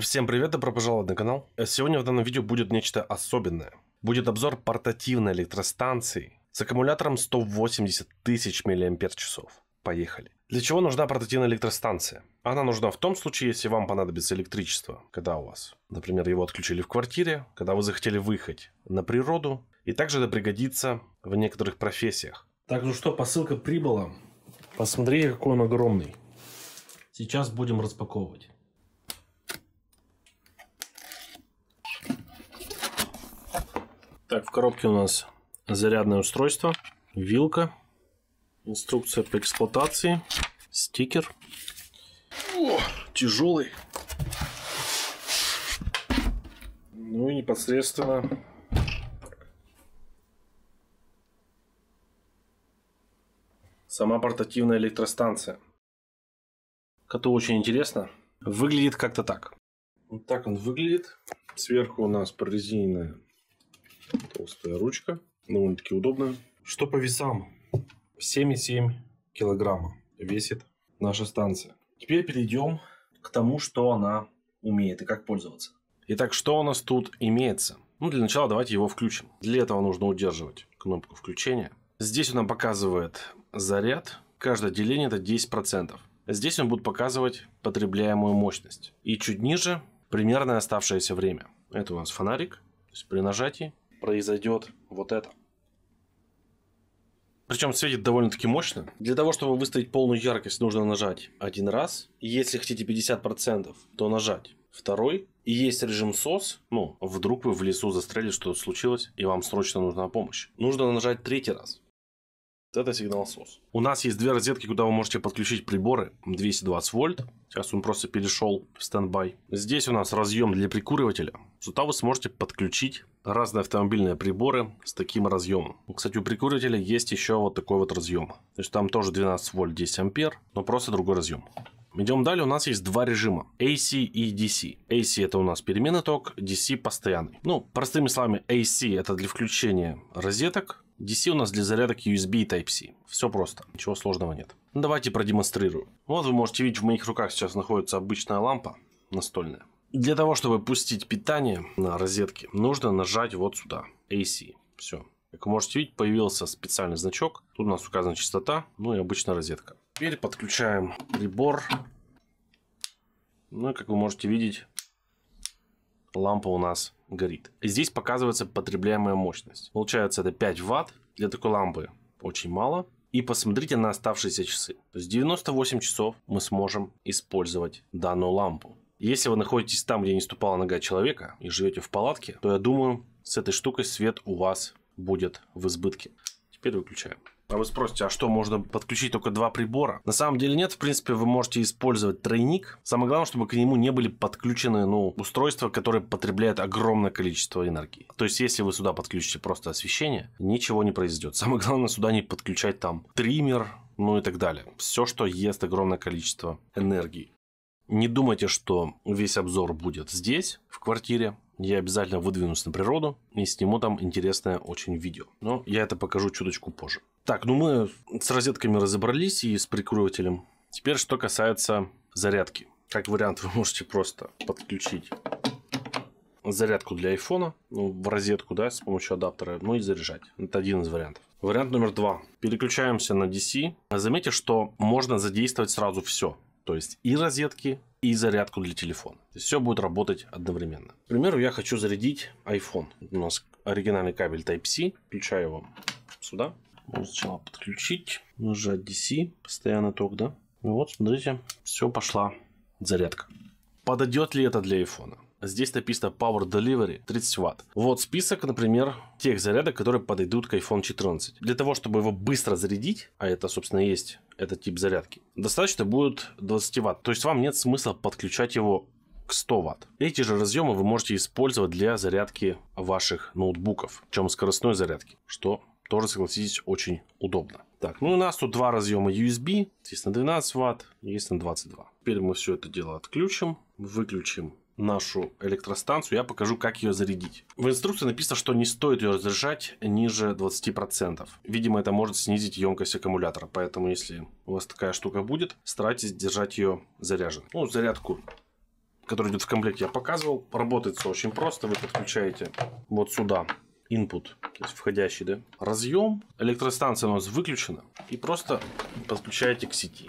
Всем привет, добро пожаловать на канал. Сегодня в данном видео будет нечто особенное. Будет обзор портативной электростанции с аккумулятором 180 тысяч мАч. Поехали. Для чего нужна портативная электростанция? Она нужна в том случае, если вам понадобится электричество, когда у вас, например, его отключили в квартире, когда вы захотели выехать на природу, и также это пригодится в некоторых профессиях. Так, ну что, посылка прибыла. Посмотрите, какой он огромный. Сейчас будем распаковывать. Так, в коробке у нас зарядное устройство, вилка, инструкция по эксплуатации, стикер. О, тяжелый. Ну и непосредственно сама портативная электростанция. Коту очень интересно. Выглядит как-то так. Вот так он выглядит. Сверху у нас прорезиненная толстая ручка, довольно-таки удобная. Что по весам? 7,7 килограмма весит наша станция. Теперь перейдем к тому, что она умеет и как пользоваться. Итак, что у нас тут имеется? Ну, для начала давайте его включим. Для этого нужно удерживать кнопку включения. Здесь он нам показывает заряд. Каждое деление это 10%. Здесь он будет показывать потребляемую мощность. И чуть ниже примерное оставшееся время. Это у нас фонарик. То есть при нажатии произойдет вот это. Причем светит довольно-таки мощно. Для того, чтобы выставить полную яркость, нужно нажать один раз. если хотите 50%, то нажать второй. И есть режим SOS. Ну, вдруг вы в лесу застряли, что-то случилось, и вам срочно нужна помощь. Нужно нажать третий раз это сигнал SOS. У нас есть две розетки, куда вы можете подключить приборы 220 вольт. Сейчас он просто перешел в стендбай. Здесь у нас разъем для прикуривателя. Сюда вы сможете подключить разные автомобильные приборы с таким разъемом. Ну, кстати, у прикуривателя есть еще вот такой вот разъем. То есть там тоже 12 вольт 10 ампер, но просто другой разъем. Идем далее, у нас есть два режима, AC и DC. AC это у нас переменный ток, DC постоянный. Ну, простыми словами, AC это для включения розеток, DC у нас для зарядок USB и Type-C. Все просто, ничего сложного нет. Ну, давайте продемонстрирую. Вот вы можете видеть, в моих руках сейчас находится обычная лампа настольная. Для того, чтобы пустить питание на розетке, нужно нажать вот сюда, AC. Все. Как вы можете видеть, появился специальный значок. Тут у нас указана частота, ну и обычная розетка. Теперь подключаем прибор. Ну и как вы можете видеть, лампа у нас горит. Здесь показывается потребляемая мощность. Получается, это 5 ватт. Для такой лампы очень мало. И посмотрите на оставшиеся часы. То есть 98 часов мы сможем использовать данную лампу. Если вы находитесь там, где не ступала нога человека и живете в палатке, то я думаю, с этой штукой свет у вас будет в избытке. Теперь выключаем. А вы спросите, а что, можно подключить только два прибора? На самом деле нет, в принципе, вы можете использовать тройник. Самое главное, чтобы к нему не были подключены, ну, устройства, которые потребляют огромное количество энергии. То есть, если вы сюда подключите просто освещение, ничего не произойдет. Самое главное, сюда не подключать там триммер, ну и так далее. Все, что ест огромное количество энергии. Не думайте, что весь обзор будет здесь, в квартире я обязательно выдвинусь на природу и сниму там интересное очень видео. Но я это покажу чуточку позже. Так, ну мы с розетками разобрались и с прикуривателем. Теперь, что касается зарядки. Как вариант, вы можете просто подключить зарядку для айфона ну, в розетку, да, с помощью адаптера, ну и заряжать. Это один из вариантов. Вариант номер два. Переключаемся на DC. Заметьте, что можно задействовать сразу все. То есть и розетки, и зарядку для телефона. То есть все будет работать одновременно. К примеру, я хочу зарядить iPhone. У нас оригинальный кабель Type-C. Включаю его сюда. Можно сначала подключить, нажать DC, постоянно ток, да? И вот, смотрите, все пошла зарядка. Подойдет ли это для iPhone? Здесь написано Power Delivery 30 Вт. Вот список, например, тех зарядок, которые подойдут к iPhone 14. Для того, чтобы его быстро зарядить, а это, собственно, есть этот тип зарядки, достаточно будет 20 Вт. То есть вам нет смысла подключать его к 100 ватт. Эти же разъемы вы можете использовать для зарядки ваших ноутбуков, чем скоростной зарядки, что тоже, согласитесь, очень удобно. Так, ну у нас тут два разъема USB, есть на 12 ватт, есть на 22. Теперь мы все это дело отключим, выключим нашу электростанцию, я покажу, как ее зарядить. В инструкции написано, что не стоит ее разряжать ниже 20%. Видимо, это может снизить емкость аккумулятора, поэтому если у вас такая штука будет, старайтесь держать ее заряженной. Ну, зарядку которая идет в комплекте, я показывал. Работает все очень просто. Вы подключаете вот сюда input, то есть входящий да, разъем. Электростанция у нас выключена. И просто подключаете к сети.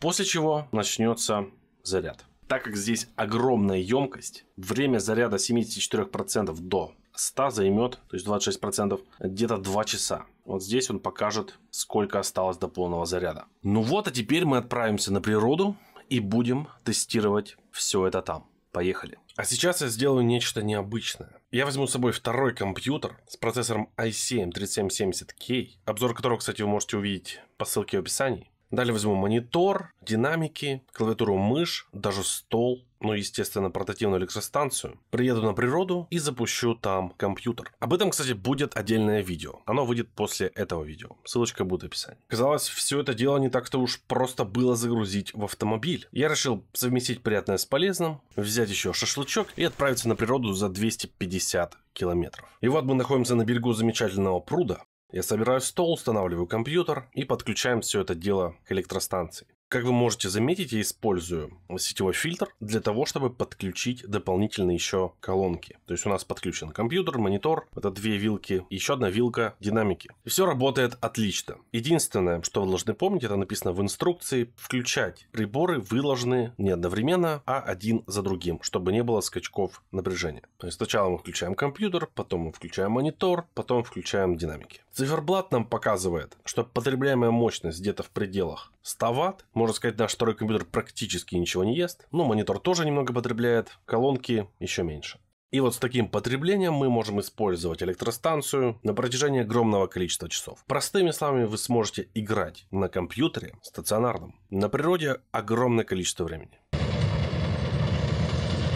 После чего начнется заряд. Так как здесь огромная емкость, время заряда 74% до 100 займет, то есть 26%, где-то 2 часа. Вот здесь он покажет, сколько осталось до полного заряда. Ну вот, а теперь мы отправимся на природу и будем тестировать все это там. Поехали. А сейчас я сделаю нечто необычное. Я возьму с собой второй компьютер с процессором i7-3770K, обзор которого, кстати, вы можете увидеть по ссылке в описании. Далее возьму монитор, динамики, клавиатуру мышь, даже стол, ну, естественно, портативную электростанцию, приеду на природу и запущу там компьютер. Об этом, кстати, будет отдельное видео. Оно выйдет после этого видео. Ссылочка будет в описании. Казалось, все это дело не так-то уж просто было загрузить в автомобиль. Я решил совместить приятное с полезным, взять еще шашлычок и отправиться на природу за 250 километров. И вот мы находимся на берегу замечательного пруда, я собираю стол, устанавливаю компьютер и подключаем все это дело к электростанции. Как вы можете заметить, я использую сетевой фильтр для того, чтобы подключить дополнительно еще колонки. То есть у нас подключен компьютер, монитор, это две вилки, еще одна вилка динамики. все работает отлично. Единственное, что вы должны помнить, это написано в инструкции, включать приборы выложены не одновременно, а один за другим, чтобы не было скачков напряжения. То есть сначала мы включаем компьютер, потом мы включаем монитор, потом включаем динамики. Циферблат нам показывает, что потребляемая мощность где-то в пределах 100 Вт. Можно сказать, наш второй компьютер практически ничего не ест. Но ну, монитор тоже немного потребляет, колонки еще меньше. И вот с таким потреблением мы можем использовать электростанцию на протяжении огромного количества часов. Простыми словами, вы сможете играть на компьютере стационарном на природе огромное количество времени.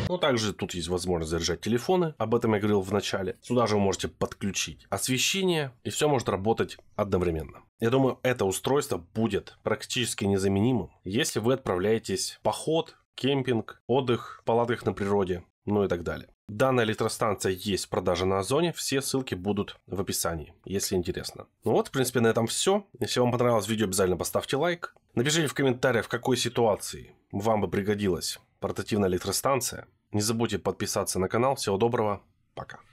Ну также тут есть возможность заряжать телефоны, об этом я говорил в начале. Сюда же вы можете подключить освещение, и все может работать одновременно. Я думаю, это устройство будет практически незаменимым, если вы отправляетесь в поход, кемпинг, отдых, палатках на природе, ну и так далее. Данная электростанция есть в продаже на Озоне, все ссылки будут в описании, если интересно. Ну вот, в принципе, на этом все. Если вам понравилось видео, обязательно поставьте лайк. Напишите в комментариях, в какой ситуации вам бы пригодилась портативная электростанция. Не забудьте подписаться на канал. Всего доброго, пока.